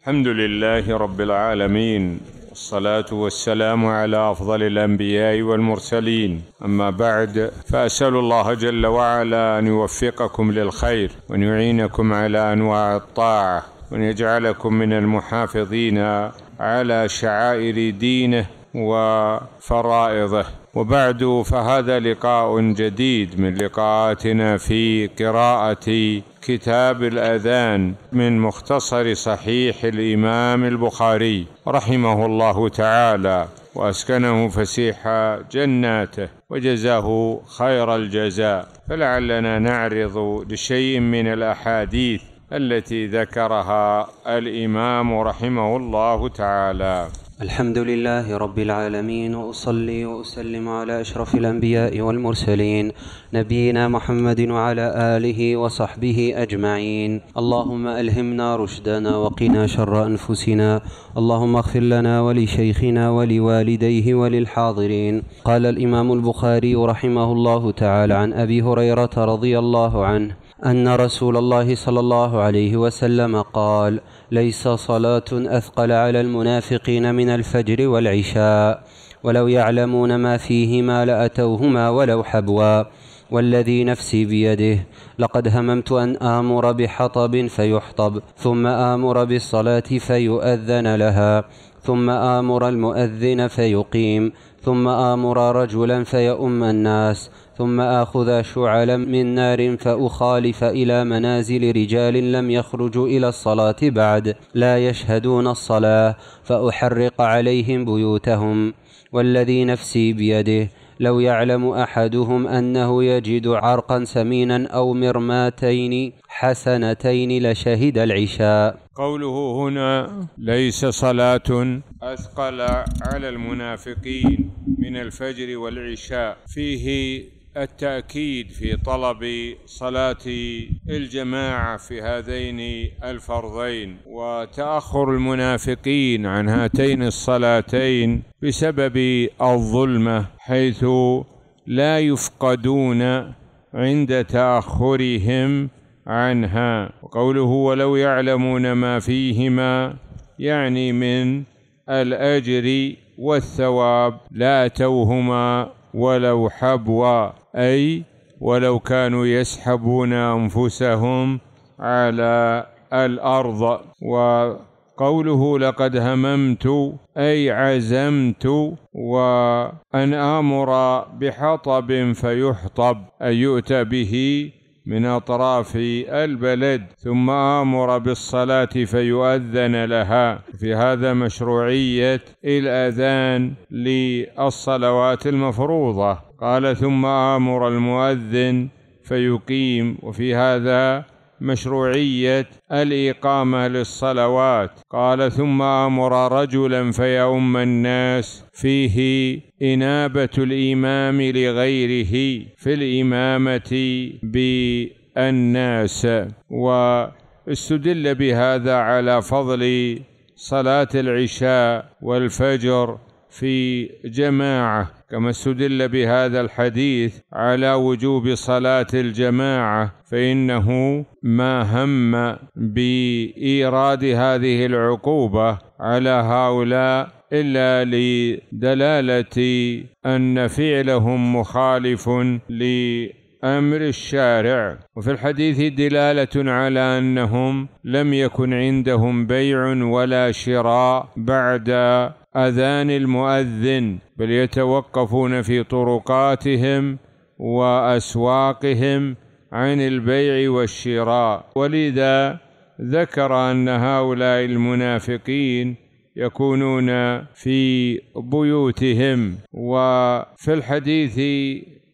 الحمد لله رب العالمين والصلاة والسلام على أفضل الأنبياء والمرسلين أما بعد فأسأل الله جل وعلا أن يوفقكم للخير وأن يعينكم على أنواع الطاعة وأن يجعلكم من المحافظين على شعائر دينه وفرائضه وبعد فهذا لقاء جديد من لقاءاتنا في قراءة كتاب الاذان من مختصر صحيح الامام البخاري رحمه الله تعالى واسكنه فسيح جناته وجزاه خير الجزاء فلعلنا نعرض لشيء من الاحاديث التي ذكرها الامام رحمه الله تعالى الحمد لله رب العالمين واصلي واسلم على اشرف الانبياء والمرسلين نبينا محمد وعلى اله وصحبه اجمعين اللهم الهمنا رشدنا وقنا شر انفسنا اللهم اغفر لنا ولشيخنا ولوالديه وللحاضرين قال الامام البخاري رحمه الله تعالى عن ابي هريره رضي الله عنه أن رسول الله صلى الله عليه وسلم قال ليس صلاة أثقل على المنافقين من الفجر والعشاء ولو يعلمون ما فيهما لأتوهما ولو حبوا والذي نفسي بيده لقد هممت أن آمر بحطب فيحطب ثم آمر بالصلاة فيؤذن لها ثم آمر المؤذن فيقيم ثم آمر رجلا فيؤم الناس ثم آخذ شعلا من نار فأخالف إلى منازل رجال لم يخرجوا إلى الصلاة بعد لا يشهدون الصلاة فأحرق عليهم بيوتهم والذي نفسي بيده لو يعلم أحدهم أنه يجد عرقا سمينا أو مرماتين حسنتين لشهد العشاء قوله هنا ليس صلاة أثقل على المنافقين من الفجر والعشاء فيه التأكيد في طلب صلاة الجماعة في هذين الفرضين وتأخر المنافقين عن هاتين الصلاتين بسبب الظلمة حيث لا يفقدون عند تأخرهم عنها وقوله ولو يعلمون ما فيهما يعني من الأجر والثواب لا توهما ولو حبوا أي ولو كانوا يسحبون أنفسهم على الأرض وقوله لقد هممت أي عزمت وأن آمر بحطب فيحطب أن يؤتى به من أطراف البلد ثم آمر بالصلاة فيؤذن لها في هذا مشروعية الأذان للصلوات المفروضة قال ثم امر المؤذن فيقيم وفي هذا مشروعيه الاقامه للصلوات قال ثم امر رجلا فيؤم الناس فيه انابه الامام لغيره في الامامه بالناس واستدل بهذا على فضل صلاه العشاء والفجر في جماعه كما استدل بهذا الحديث على وجوب صلاه الجماعه فانه ما هم بايراد هذه العقوبه على هؤلاء الا لدلاله ان فعلهم مخالف امر الشارع وفي الحديث دلاله على انهم لم يكن عندهم بيع ولا شراء بعد اذان المؤذن بل يتوقفون في طرقاتهم واسواقهم عن البيع والشراء ولذا ذكر ان هؤلاء المنافقين يكونون في بيوتهم وفي الحديث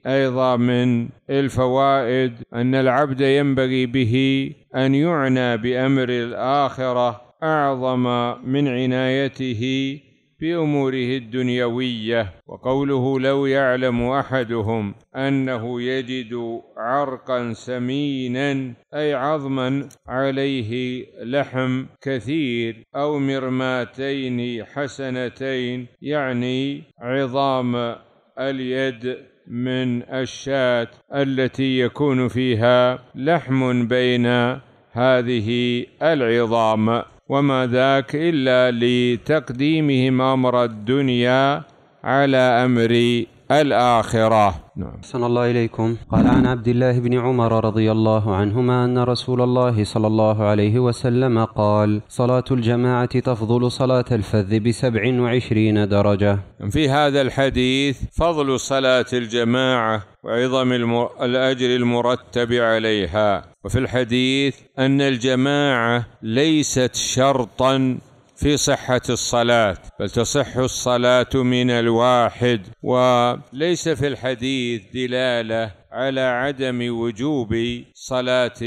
ايضا من الفوائد ان العبد ينبغي به ان يعنى بامر الاخره اعظم من عنايته في أموره الدنيوية وقوله لو يعلم أحدهم أنه يجد عرقا سمينا أي عظما عليه لحم كثير أو مرماتين حسنتين يعني عظام اليد من الشاة التي يكون فيها لحم بين هذه العظام وما ذاك إلا لتقديمهم أمر الدنيا على أمر الآخرة نعم أحسن الله إليكم قال عن عبد الله بن عمر رضي الله عنهما أن رسول الله صلى الله عليه وسلم قال صلاة الجماعة تفضل صلاة الفذ بسبع وعشرين درجة نعم، في هذا الحديث فضل صلاة الجماعة وعظم المر... الأجر المرتب عليها وفي الحديث أن الجماعة ليست شرطا في صحة الصلاة بل تصح الصلاة من الواحد وليس في الحديث دلالة على عدم وجوب صلاة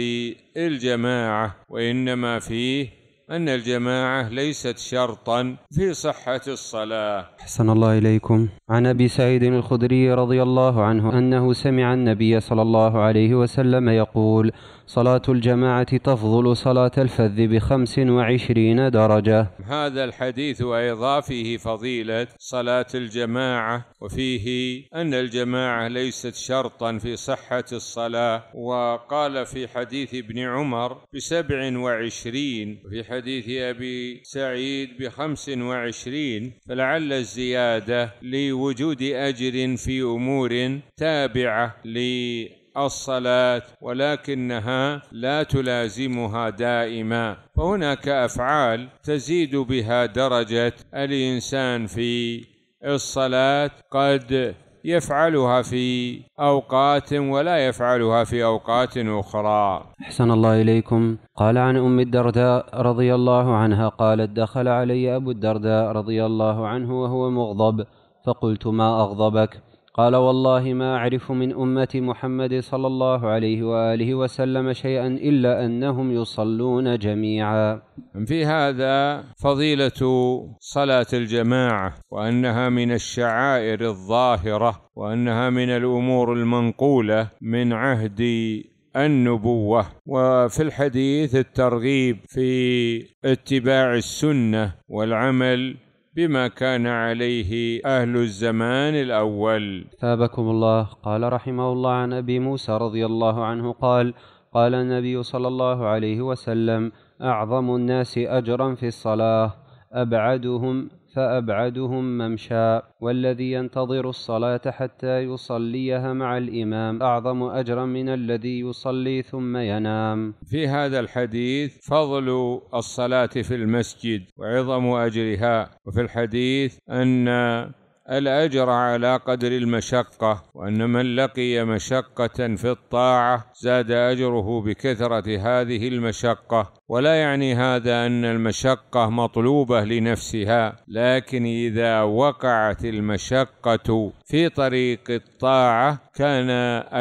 الجماعة وإنما فيه أن الجماعة ليست شرطا في صحة الصلاة حسن الله إليكم عن أبي سعيد الخدري رضي الله عنه أنه سمع النبي صلى الله عليه وسلم يقول صلاة الجماعة تفضل صلاة الفذ بخمس وعشرين درجة هذا الحديث أيضا فيه فضيلة صلاة الجماعة وفيه أن الجماعة ليست شرطا في صحة الصلاة وقال في حديث ابن عمر بسبع وعشرين وفي حديث أبي سعيد بخمس وعشرين فلعل الزيادة لوجود أجر في أمور تابعة لي الصلاة ولكنها لا تلازمها دائما فهناك أفعال تزيد بها درجة الإنسان في الصلاة قد يفعلها في أوقات ولا يفعلها في أوقات أخرى أحسن الله إليكم قال عن أم الدرداء رضي الله عنها قالت دخل علي أبو الدرداء رضي الله عنه وهو مغضب فقلت ما أغضبك قال والله ما أعرف من أمة محمد صلى الله عليه وآله وسلم شيئا إلا أنهم يصلون جميعا في هذا فضيلة صلاة الجماعة وأنها من الشعائر الظاهرة وأنها من الأمور المنقولة من عهد النبوه وفي الحديث الترغيب في اتباع السنه والعمل بما كان عليه أهل الزمان الأول ثابكم الله قال رحمه الله عن أبي موسى رضي الله عنه قال قال النبي صلى الله عليه وسلم أعظم الناس أجرا في الصلاة أبعدهم فأبعدهم ممشى والذي ينتظر الصلاة حتى يصليها مع الإمام أعظم أجرا من الذي يصلي ثم ينام في هذا الحديث فضل الصلاة في المسجد وعظم أجرها وفي الحديث أن الأجر على قدر المشقة وأن من لقي مشقة في الطاعة زاد أجره بكثرة هذه المشقة ولا يعني هذا ان المشقه مطلوبه لنفسها لكن اذا وقعت المشقه في طريق الطاعه كان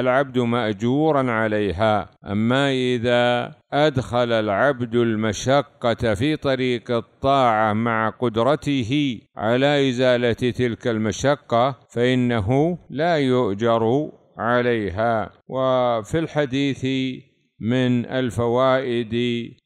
العبد ماجورا عليها اما اذا ادخل العبد المشقه في طريق الطاعه مع قدرته على ازاله تلك المشقه فانه لا يؤجر عليها وفي الحديث من الفوائد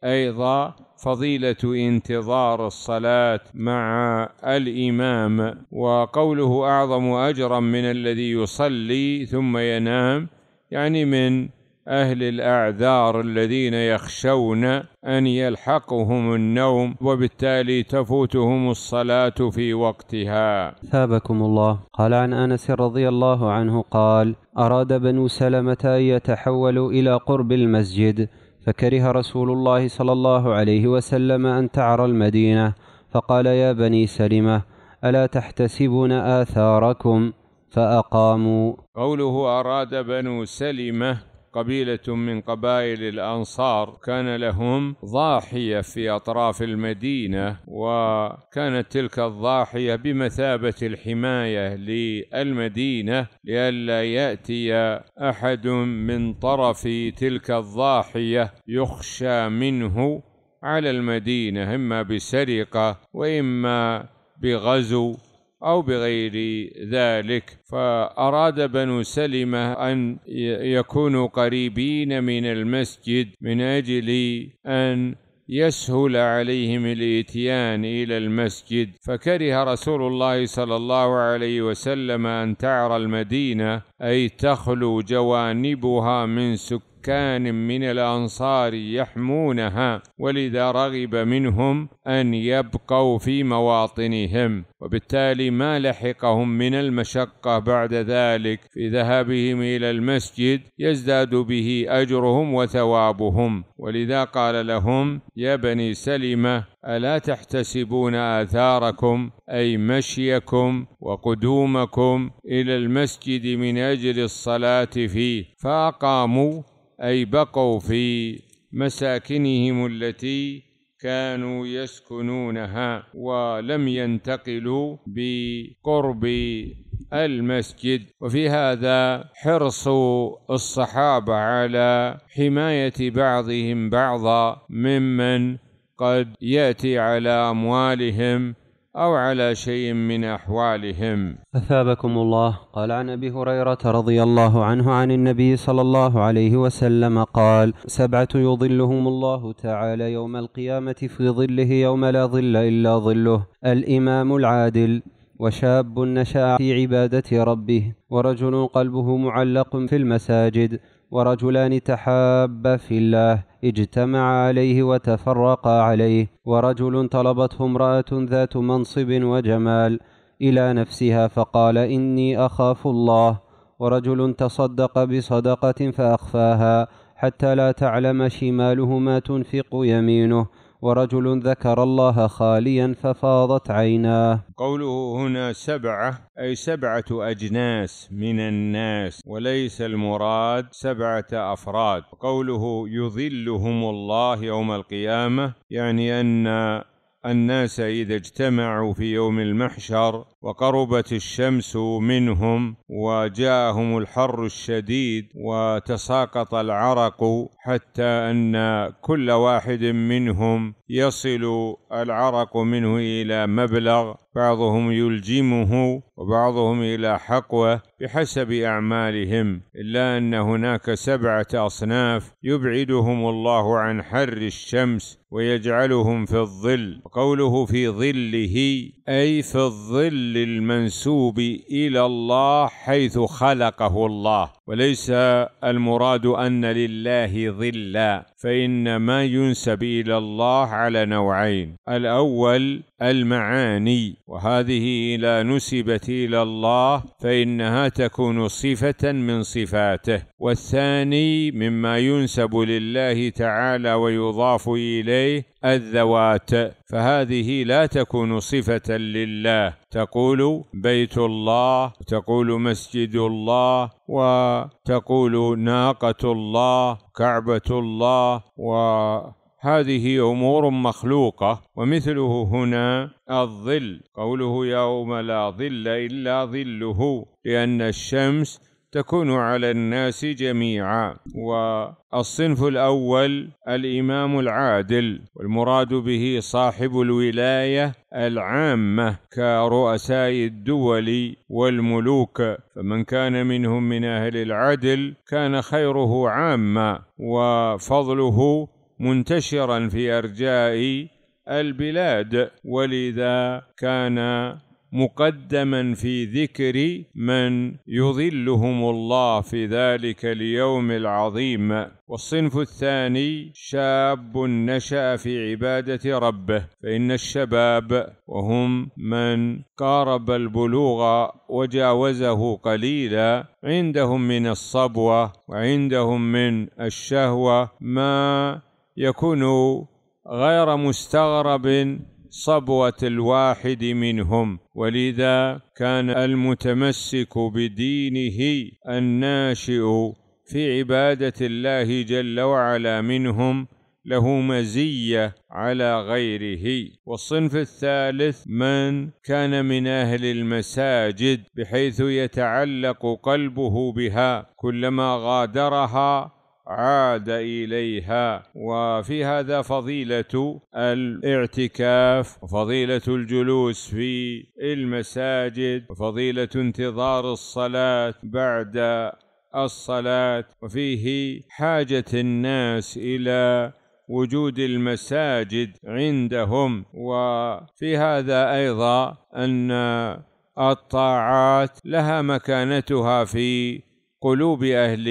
ايضا فضيله انتظار الصلاه مع الامام وقوله اعظم اجرا من الذي يصلي ثم ينام يعني من أهل الأعذار الذين يخشون أن يلحقهم النوم وبالتالي تفوتهم الصلاة في وقتها ثابكم الله قال عن أنس رضي الله عنه قال أراد بنو سلمة أن يتحولوا إلى قرب المسجد فكره رسول الله صلى الله عليه وسلم أن تعرى المدينة فقال يا بني سلمة ألا تحتسبون آثاركم فأقاموا قوله أراد بنو سلمة قبيلة من قبائل الأنصار كان لهم ضاحية في أطراف المدينة وكانت تلك الضاحية بمثابة الحماية للمدينة لئلا يأتي أحد من طرف تلك الضاحية يخشى منه على المدينة إما بسرقة وإما بغزو أو بغير ذلك فأراد بنو سلمة أن يكونوا قريبين من المسجد من أجل أن يسهل عليهم الاتيان الى المسجد فكره رسول الله صلى الله عليه وسلم ان تعرى المدينه اي تخلو جوانبها من سكان سكان من الأنصار يحمونها ولذا رغب منهم أن يبقوا في مواطنهم وبالتالي ما لحقهم من المشقة بعد ذلك في ذهابهم إلى المسجد يزداد به أجرهم وثوابهم ولذا قال لهم يا بني سلمة ألا تحتسبون آثاركم أي مشيكم وقدومكم إلى المسجد من أجل الصلاة فيه فأقاموا اي بقوا في مساكنهم التي كانوا يسكنونها ولم ينتقلوا بقرب المسجد وفي هذا حرص الصحابه على حمايه بعضهم بعضا ممن قد ياتي على اموالهم أو على شيء من أحوالهم أثابكم الله قال عن أبي هريرة رضي الله عنه عن النبي صلى الله عليه وسلم قال سبعة يظلهم الله تعالى يوم القيامة في ظله يوم لا ظل إلا ظله الإمام العادل وشاب نشا في عباده ربه ورجل قلبه معلق في المساجد ورجلان تحابا في الله اجتمع عليه وتفرقا عليه ورجل طلبته امراه ذات منصب وجمال الى نفسها فقال اني اخاف الله ورجل تصدق بصدقه فاخفاها حتى لا تعلم شماله ما تنفق يمينه ورجل ذكر الله خاليا ففاضت عيناه قوله هنا سبعه اي سبعه اجناس من الناس وليس المراد سبعه افراد قوله يظلهم الله يوم القيامه يعني ان الناس اذا اجتمعوا في يوم المحشر وقربت الشمس منهم وجاءهم الحر الشديد وتساقط العرق حتى ان كل واحد منهم يصل العرق منه الى مبلغ بعضهم يلجمه وبعضهم إلى حقوه بحسب أعمالهم إلا أن هناك سبعة أصناف يبعدهم الله عن حر الشمس ويجعلهم في الظل وقوله في ظله أي في الظل المنسوب إلى الله حيث خلقه الله وليس المراد أن لله ظلا فإن ما ينسب إلى الله على نوعين الأول المعاني وهذه إذا نسبت إلى الله فإنها تكون صفة من صفاته والثاني مما ينسب لله تعالى ويضاف إليه الذوات فهذه لا تكون صفة لله تقول بيت الله تقول مسجد الله وتقول ناقة الله كعبة الله وهذه أمور مخلوقة ومثله هنا الظل قوله يوم لا ظل إلا ظله لأن الشمس تكون على الناس جميعا والصنف الاول الامام العادل والمراد به صاحب الولايه العامه كرؤساء الدول والملوك فمن كان منهم من اهل العدل كان خيره عاما وفضله منتشرا في ارجاء البلاد ولذا كان مقدما في ذكر من يظلهم الله في ذلك اليوم العظيم والصنف الثاني شاب نشا في عباده ربه فان الشباب وهم من قارب البلوغ وجاوزه قليلا عندهم من الصبوه وعندهم من الشهوه ما يكون غير مستغرب صبوه الواحد منهم ولذا كان المتمسك بدينه الناشئ في عباده الله جل وعلا منهم له مزيه على غيره والصنف الثالث من كان من اهل المساجد بحيث يتعلق قلبه بها كلما غادرها عاد إليها وفي هذا فضيلة الاعتكاف وفضيلة الجلوس في المساجد وفضيلة انتظار الصلاة بعد الصلاة وفيه حاجة الناس إلى وجود المساجد عندهم وفي هذا أيضا أن الطاعات لها مكانتها في قلوب أهل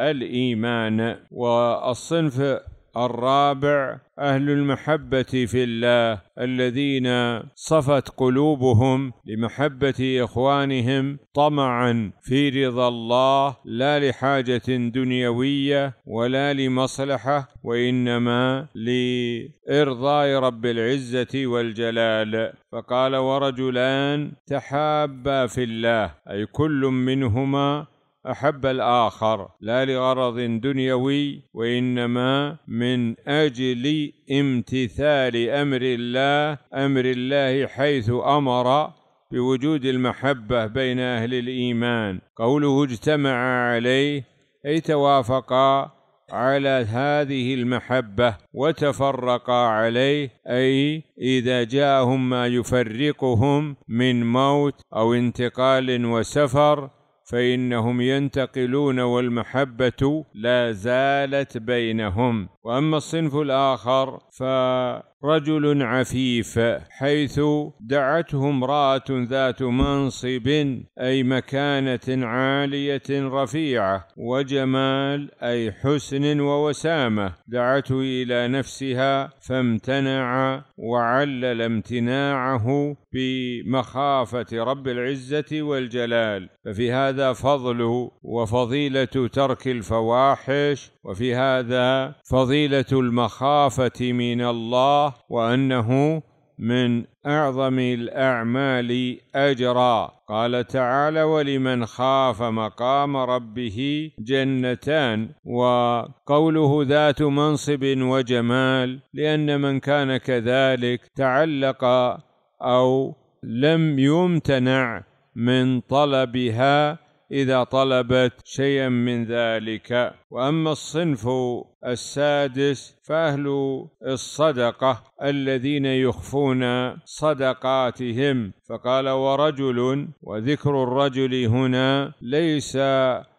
الإيمان والصنف الرابع أهل المحبة في الله الذين صفت قلوبهم لمحبة إخوانهم طمعا في رضا الله لا لحاجة دنيوية ولا لمصلحة وإنما لإرضاء رب العزة والجلال فقال ورجلان تحابا في الله أي كل منهما احب الاخر لا لغرض دنيوي وانما من اجل امتثال امر الله امر الله حيث امر بوجود المحبه بين اهل الايمان قوله اجتمع عليه اي توافقا على هذه المحبه وتفرقا عليه اي اذا جاءهم ما يفرقهم من موت او انتقال وسفر فانهم ينتقلون والمحبه لا زالت بينهم واما الصنف الاخر ف رجل عفيف حيث دعته امراه ذات منصب اي مكانه عاليه رفيعه وجمال اي حسن ووسامه دعته الى نفسها فامتنع وعلل امتناعه بمخافه رب العزه والجلال ففي هذا فضل وفضيله ترك الفواحش وفي هذا فضيله المخافه من الله وانه من اعظم الاعمال اجرا قال تعالى ولمن خاف مقام ربه جنتان وقوله ذات منصب وجمال لان من كان كذلك تعلق او لم يمتنع من طلبها اذا طلبت شيئا من ذلك واما الصنف السادس فاهل الصدقه الذين يخفون صدقاتهم فقال ورجل وذكر الرجل هنا ليس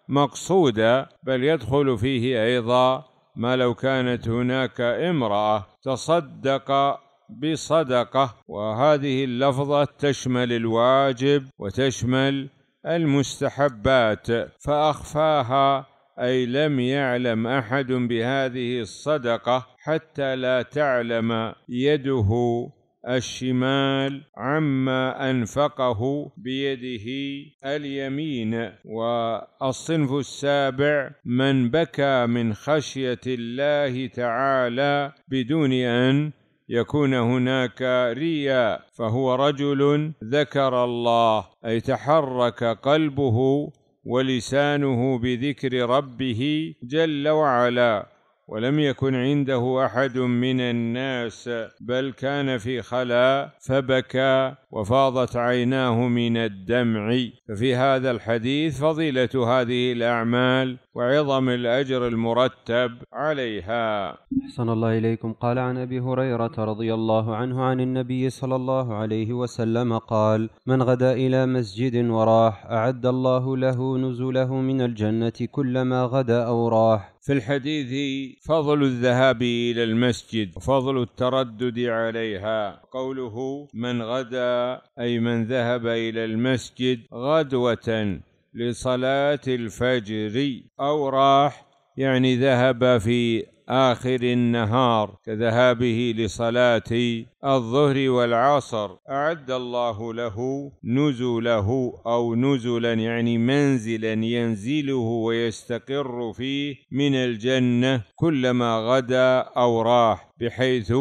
مقصودا بل يدخل فيه ايضا ما لو كانت هناك امراه تصدق بصدقه وهذه اللفظه تشمل الواجب وتشمل المستحبات فأخفاها أي لم يعلم أحد بهذه الصدقة حتى لا تعلم يده الشمال عما انفقه بيده اليمين والصنف السابع من بكى من خشيه الله تعالى بدون ان يكون هناك رياء فهو رجل ذكر الله اي تحرك قلبه ولسانه بذكر ربه جل وعلا ولم يكن عنده احد من الناس بل كان في خلاء فبكى وفاضت عيناه من الدمع ففي هذا الحديث فضيله هذه الاعمال وعظم الأجر المرتب عليها أحسن الله إليكم قال عن أبي هريرة رضي الله عنه عن النبي صلى الله عليه وسلم قال من غدا إلى مسجد وراح أعد الله له نزله من الجنة كلما غدا أو راح في الحديث فضل الذهاب إلى المسجد وفضل التردد عليها قوله من غدا أي من ذهب إلى المسجد غدوة لصلاة الفجر أو راح يعني ذهب في آخر النهار كذهابه لصلاة الظهر والعصر أعد الله له نزله أو نزلا يعني منزلا ينزله ويستقر فيه من الجنة كلما غدا أو راح بحيث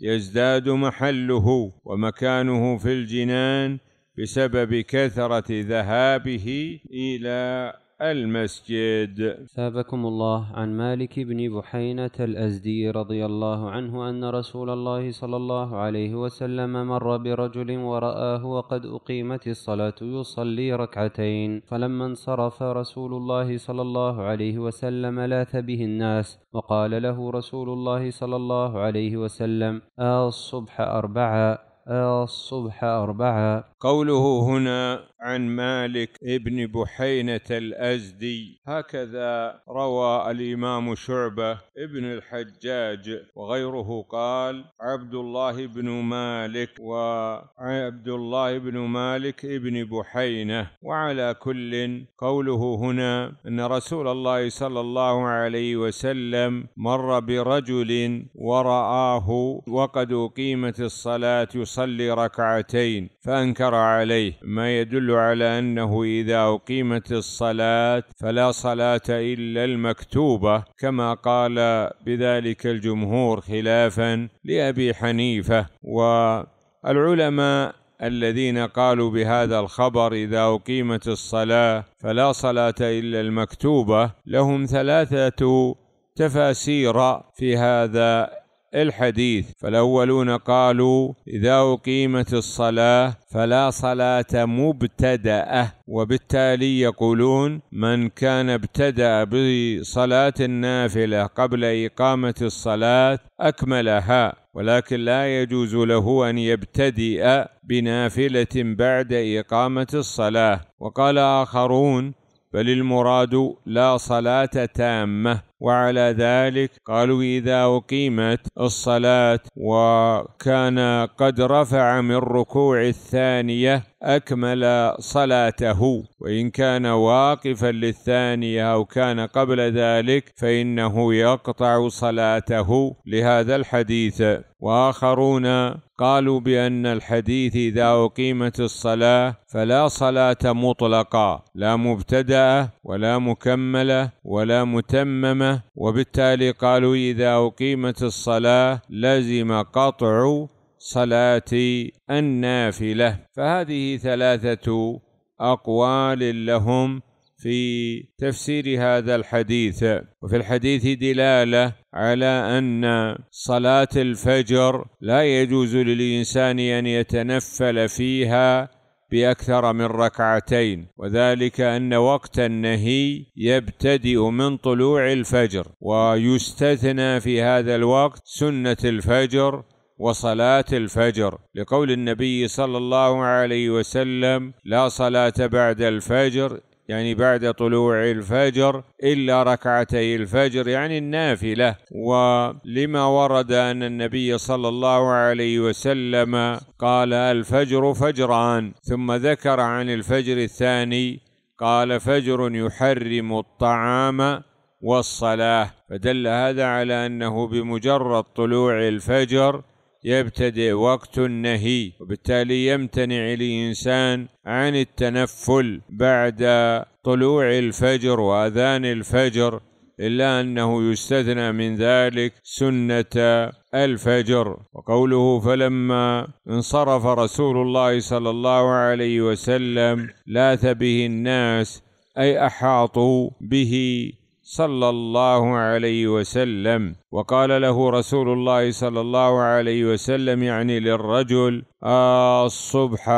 يزداد محله ومكانه في الجنان بسبب كثرة ذهابه إلى المسجد ثابكم الله عن مالك بن بحينة الأزدي رضي الله عنه أن رسول الله صلى الله عليه وسلم مر برجل ورآه وقد أقيمت الصلاة يصلي ركعتين فلما انصرف رسول الله صلى الله عليه وسلم لاث به الناس وقال له رسول الله صلى الله عليه وسلم آه الصبح أربعة الصبح أربعة قوله هنا عن مالك ابن بحينة الأزدي هكذا روى الإمام شعبة ابن الحجاج وغيره قال عبد الله بن مالك وعبد الله بن مالك ابن بحينة وعلى كل قوله هنا أن رسول الله صلى الله عليه وسلم مر برجل ورآه وقد أقيمت الصلاة يصلي ركعتين فأنكر عليه ما يدل على أنه إذا أقيمت الصلاة فلا صلاة إلا المكتوبة كما قال بذلك الجمهور خلافا لأبي حنيفة والعلماء الذين قالوا بهذا الخبر إذا أقيمت الصلاة فلا صلاة إلا المكتوبة لهم ثلاثة تفاسير في هذا الحديث فالأولون قالوا إذا أقيمت الصلاة فلا صلاة مبتدأة وبالتالي يقولون من كان ابتدأ بصلاة النافلة قبل إقامة الصلاة أكملها ولكن لا يجوز له أن يبتدئ بنافلة بعد إقامة الصلاة وقال آخرون بل المراد لا صلاة تامة وعلى ذلك قالوا إذا أقيمت الصلاة وكان قد رفع من ركوع الثانية أكمل صلاته وإن كان واقفا للثانية أو كان قبل ذلك فإنه يقطع صلاته لهذا الحديث واخرون قالوا بان الحديث اذا اقيمت الصلاه فلا صلاه مطلقه لا مبتداه ولا مكمله ولا متممه وبالتالي قالوا اذا اقيمت الصلاه لزم قطع صلاه النافله فهذه ثلاثه اقوال لهم في تفسير هذا الحديث وفي الحديث دلاله على ان صلاه الفجر لا يجوز للانسان ان يتنفل فيها باكثر من ركعتين وذلك ان وقت النهي يبتدئ من طلوع الفجر ويستثنى في هذا الوقت سنه الفجر وصلاه الفجر لقول النبي صلى الله عليه وسلم لا صلاه بعد الفجر يعني بعد طلوع الفجر إلا ركعتي الفجر يعني النافلة ولما ورد أن النبي صلى الله عليه وسلم قال الفجر فجران ثم ذكر عن الفجر الثاني قال فجر يحرم الطعام والصلاة فدل هذا على أنه بمجرد طلوع الفجر يبتدئ وقت النهي وبالتالي يمتنع الإنسان عن التنفل بعد طلوع الفجر وأذان الفجر إلا أنه يستثنى من ذلك سنة الفجر وقوله فلما انصرف رسول الله صلى الله عليه وسلم لاث به الناس أي أحاطوا به صلى الله عليه وسلم وقال له رسول الله صلى الله عليه وسلم يعني للرجل الصبح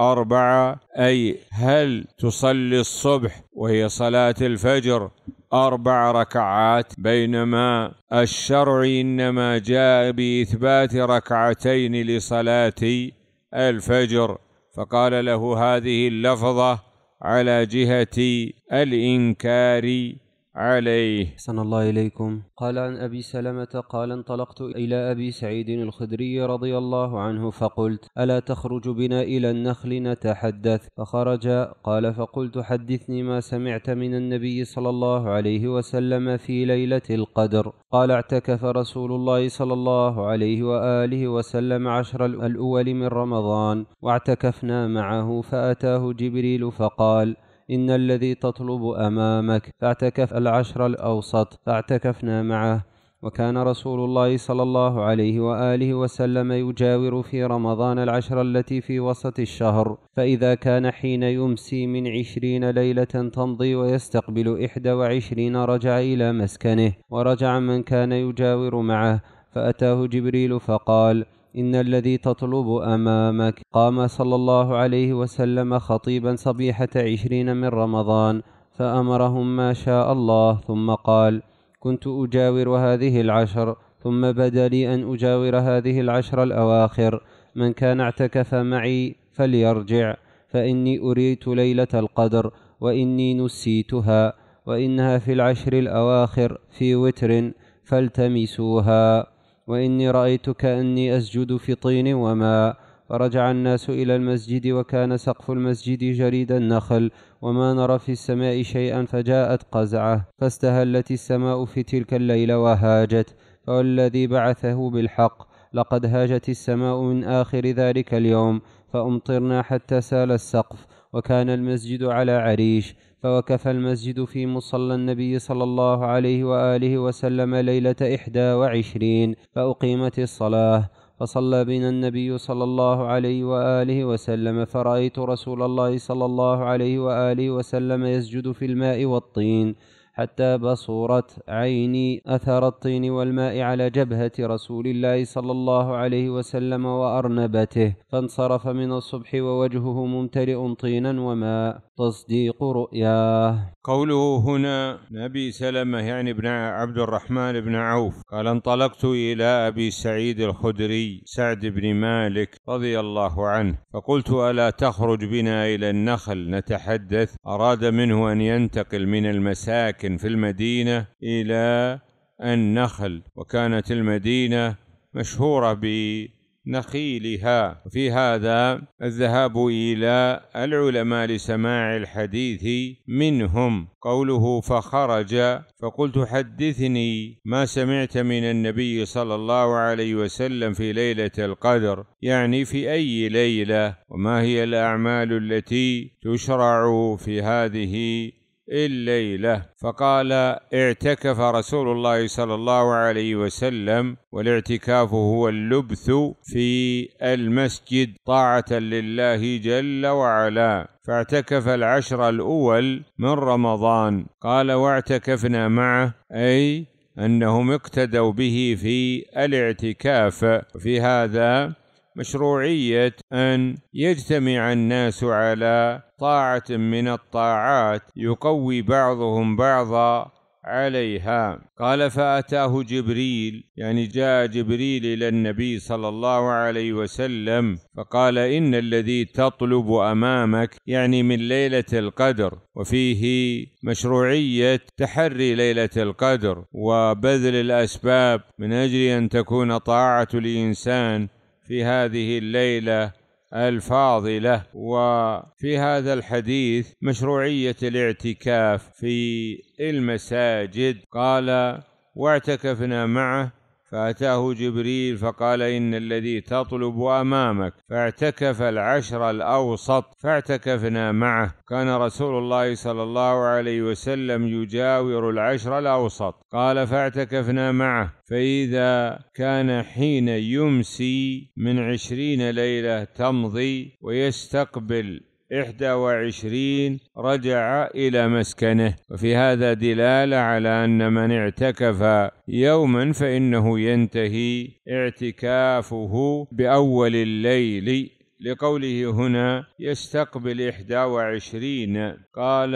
أربعة أي هل تصلي الصبح وهي صلاة الفجر أربع ركعات بينما الشرع إنما جاء بإثبات ركعتين لصلاة الفجر فقال له هذه اللفظة على جهة الإنكار عليه أحسن الله إليكم قال عن أبي سلمة قال انطلقت إلى أبي سعيد الخدري رضي الله عنه فقلت ألا تخرج بنا إلى النخل نتحدث فخرج قال فقلت حدثني ما سمعت من النبي صلى الله عليه وسلم في ليلة القدر قال اعتكف رسول الله صلى الله عليه وآله وسلم عشر الأول من رمضان واعتكفنا معه فأتاه جبريل فقال إن الذي تطلب أمامك فاعتكف العشر الأوسط فاعتكفنا معه وكان رسول الله صلى الله عليه واله وسلم يجاور في رمضان العشر التي في وسط الشهر فاذا كان حين يمسي من عشرين ليله تمضي ويستقبل احدى وعشرين رجع الى مسكنه ورجع من كان يجاور معه فاتاه جبريل فقال إن الذي تطلب أمامك قام صلى الله عليه وسلم خطيبا صبيحة عشرين من رمضان فأمرهم ما شاء الله ثم قال كنت أجاور هذه العشر ثم بدا لي أن أجاور هذه العشر الأواخر من كان اعتكف معي فليرجع فإني أريت ليلة القدر وإني نسيتها وإنها في العشر الأواخر في وتر فالتمسوها واني رايتك اني اسجد في طين وماء فرجع الناس الى المسجد وكان سقف المسجد جريد النخل وما نرى في السماء شيئا فجاءت قزعه فاستهلت السماء في تلك الليله وهاجت فوالذي بعثه بالحق لقد هاجت السماء من اخر ذلك اليوم فامطرنا حتى سال السقف وكان المسجد على عريش فوكف المسجد في مصلى النبي صلى الله عليه وآله وسلم ليلة إحدى وعشرين فأقيمت الصلاة فصلى بنا النبي صلى الله عليه واله وسلم فرأيت رسول الله صلى الله عليه واله وسلم يسجد في الماء والطين حتى بصرت عيني اثر الطين والماء على جبهه رسول الله صلى الله عليه وسلم وارنبته فانصرف من الصبح ووجهه ممتلئ طينا وماء تصديق رؤياه قوله هنا نبي سلمه يعني ابن عبد الرحمن بن عوف قال انطلقت الى ابي سعيد الخدري سعد بن مالك رضي الله عنه فقلت الا تخرج بنا الى النخل نتحدث اراد منه ان ينتقل من المساكن ساكن في المدينة إلى النخل وكانت المدينة مشهورة بنخيلها في هذا الذهاب إلى العلماء لسماع الحديث منهم قوله فخرج فقلت حدثني ما سمعت من النبي صلى الله عليه وسلم في ليلة القدر يعني في أي ليلة وما هي الأعمال التي تشرع في هذه الليله فقال اعتكف رسول الله صلى الله عليه وسلم والاعتكاف هو اللبث في المسجد طاعه لله جل وعلا فاعتكف العشر الاول من رمضان قال واعتكفنا معه اي انهم اقتدوا به في الاعتكاف في هذا مشروعيه ان يجتمع الناس على طاعة من الطاعات يقوي بعضهم بعضا عليها قال فأتاه جبريل يعني جاء جبريل إلى النبي صلى الله عليه وسلم فقال إن الذي تطلب أمامك يعني من ليلة القدر وفيه مشروعية تحري ليلة القدر وبذل الأسباب من أجل أن تكون طاعة الإنسان في هذه الليلة الفاضله وفي هذا الحديث مشروعيه الاعتكاف في المساجد قال واعتكفنا معه فأتاه جبريل فقال إن الذي تطلب أمامك فاعتكف العشر الأوسط فاعتكفنا معه كان رسول الله صلى الله عليه وسلم يجاور العشر الأوسط قال فاعتكفنا معه فإذا كان حين يمسي من عشرين ليلة تمضي ويستقبل إحدى وعشرين رجع إلى مسكنه وفي هذا دلالة على أن من اعتكف يوما فإنه ينتهي اعتكافه بأول الليل لقوله هنا يستقبل إحدى وعشرين قال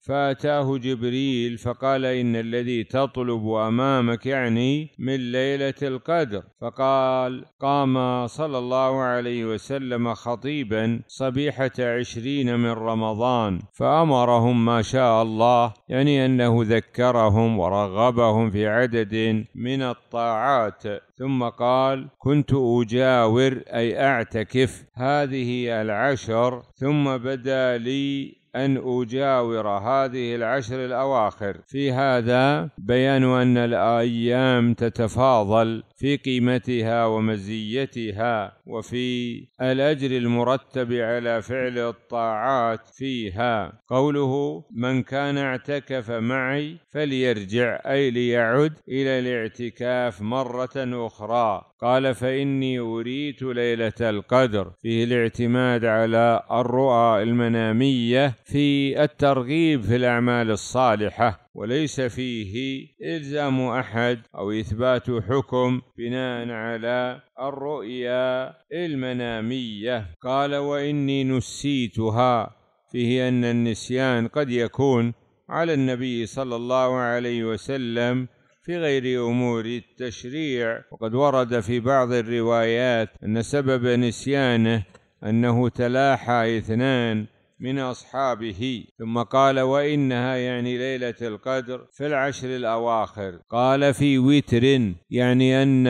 فأتاه جبريل فقال إن الذي تطلب أمامك يعني من ليلة القدر فقال قام صلى الله عليه وسلم خطيبا صبيحة عشرين من رمضان فأمرهم ما شاء الله يعني أنه ذكرهم ورغبهم في عدد من الطاعات ثم قال كنت أجاور أي أعتكف هذه العشر ثم بدا لي أن أجاور هذه العشر الأواخر في هذا بيان أن الأيام تتفاضل في قيمتها ومزيتها وفي الأجر المرتب على فعل الطاعات فيها قوله من كان اعتكف معي فليرجع أي ليعد إلى الاعتكاف مرة أخرى قال فإني أريت ليلة القدر فيه الاعتماد على الرؤى المنامية في الترغيب في الأعمال الصالحة وليس فيه إلزام أحد أو إثبات حكم بناء على الرؤيا المنامية قال وإني نسيتها فيه أن النسيان قد يكون على النبي صلى الله عليه وسلم في غير امور التشريع وقد ورد في بعض الروايات ان سبب نسيانه انه تلاحى اثنان من أصحابه ثم قال وإنها يعني ليلة القدر في العشر الأواخر قال في وتر يعني أن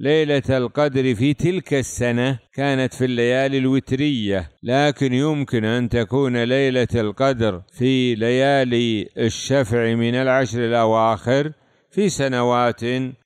ليلة القدر في تلك السنة كانت في الليالي الوترية لكن يمكن أن تكون ليلة القدر في ليالي الشفع من العشر الأواخر في سنوات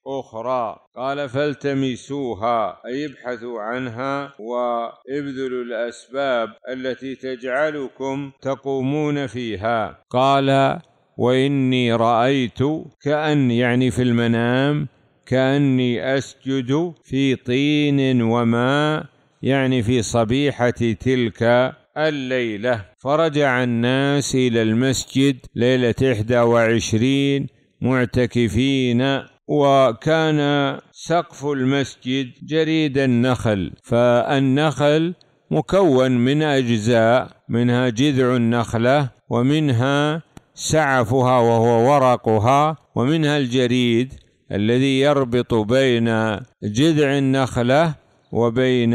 أخرى قال فالتمسوها أي ابحثوا عنها وابذلوا الأسباب التي تجعلكم تقومون فيها قال وإني رأيت كأن يعني في المنام كأني أسجد في طين وماء يعني في صبيحة تلك الليلة فرجع الناس إلى المسجد ليلة إحدى وعشرين معتكفين وكان سقف المسجد جريد النخل فالنخل مكون من أجزاء منها جذع النخلة ومنها سعفها وهو ورقها ومنها الجريد الذي يربط بين جذع النخلة وبين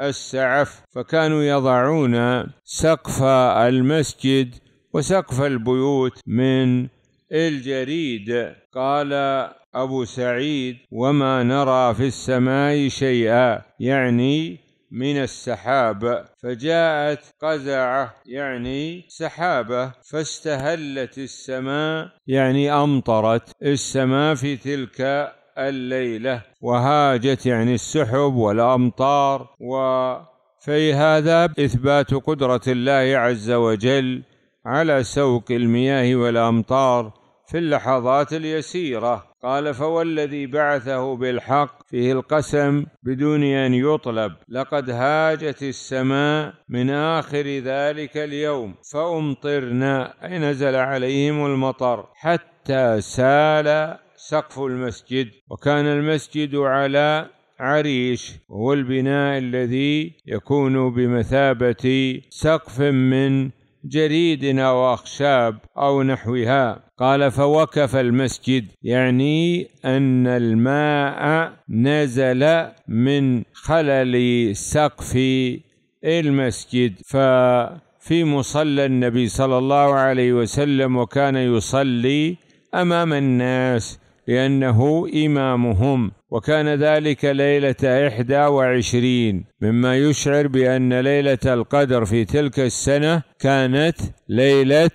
السعف فكانوا يضعون سقف المسجد وسقف البيوت من الجريد قال أبو سعيد وما نرى في السماء شيئا يعني من السحاب فجاءت قزعة يعني سحابة فاستهلت السماء يعني أمطرت السماء في تلك الليلة وهاجت يعني السحب والأمطار و في هذا إثبات قدرة الله عز وجل على سوق المياه والامطار في اللحظات اليسيره قال فوالذي بعثه بالحق فيه القسم بدون ان يطلب لقد هاجت السماء من اخر ذلك اليوم فامطرنا اي نزل عليهم المطر حتى سال سقف المسجد وكان المسجد على عريش وهو البناء الذي يكون بمثابه سقف من جريد أو أخشاب أو نحوها قال فوقف المسجد يعني أن الماء نزل من خلل سقف المسجد ف في مصلى النبي صلى الله عليه وسلم وكان يصلي امام الناس لانه امامهم وكان ذلك ليلة إحدى وعشرين مما يشعر بأن ليلة القدر في تلك السنة كانت ليلة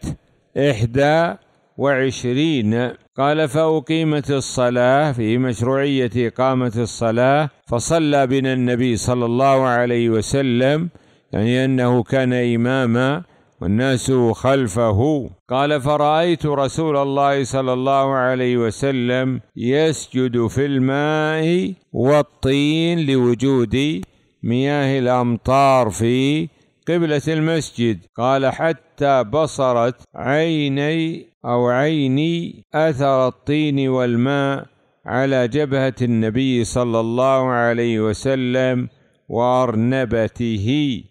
إحدى وعشرين قال فأقيمت الصلاة في مشروعية إقامة الصلاة فصلى بنا النبي صلى الله عليه وسلم يعني أنه كان إماما والناس خلفه قال فرأيت رسول الله صلى الله عليه وسلم يسجد في الماء والطين لوجود مياه الأمطار في قبلة المسجد قال حتى بصرت عيني أو عيني أثر الطين والماء على جبهة النبي صلى الله عليه وسلم وأرنبته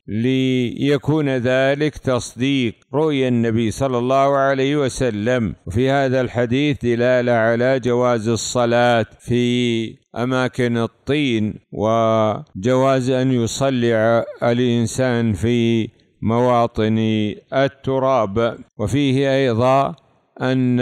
ليكون ذلك تصديق رؤيا النبي صلى الله عليه وسلم وفي هذا الحديث دلالة على جواز الصلاة في أماكن الطين وجواز أن يصلي الإنسان في مواطن التراب وفيه أيضا أن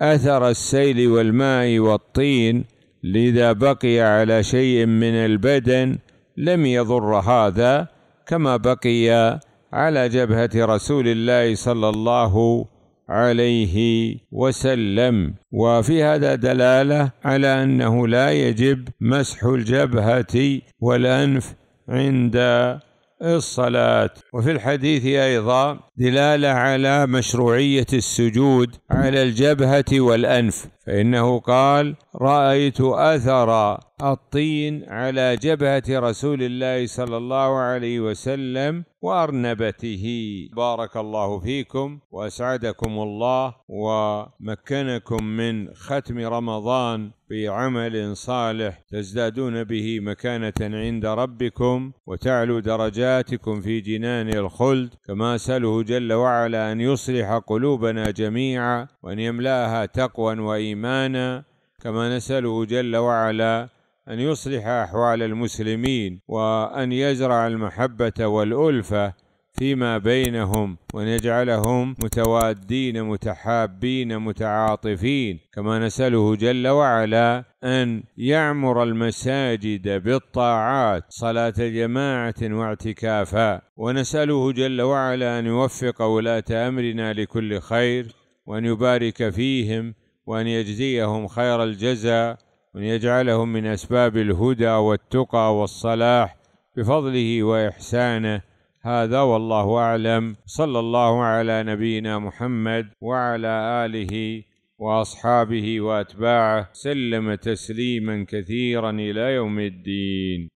أثر السيل والماء والطين لذا بقي على شيء من البدن لم يضر هذا كما بقي على جبهة رسول الله صلى الله عليه وسلم وفي هذا دلالة على أنه لا يجب مسح الجبهة والأنف عند الصلاة وفي الحديث أيضا دلالة على مشروعية السجود على الجبهة والأنف فإنه قال رأيت أثر الطين على جبهة رسول الله صلى الله عليه وسلم وأرنبته بارك الله فيكم وأسعدكم الله ومكنكم من ختم رمضان بعمل صالح تزدادون به مكانة عند ربكم وتعلو درجاتكم في جنان الخلد كما أسأله جل وعلا أن يصلح قلوبنا جميعا وأن يملاها تقوى وإيمانا إيمانا كما نسأله جل وعلا أن يصلح أحوال المسلمين وأن يزرع المحبة والألفة فيما بينهم وأن يجعلهم متوادين متحابين متعاطفين كما نسأله جل وعلا أن يعمر المساجد بالطاعات صلاة جماعة واعتكافا ونسأله جل وعلا أن يوفق ولاة أمرنا لكل خير وأن يبارك فيهم وأن يجزيهم خير الجزاء وأن يجعلهم من أسباب الهدى والتقى والصلاح بفضله وإحسانه هذا والله أعلم صلى الله على نبينا محمد وعلى آله واصحابه واتباعه سلم تسليما كثيرا الى يوم الدين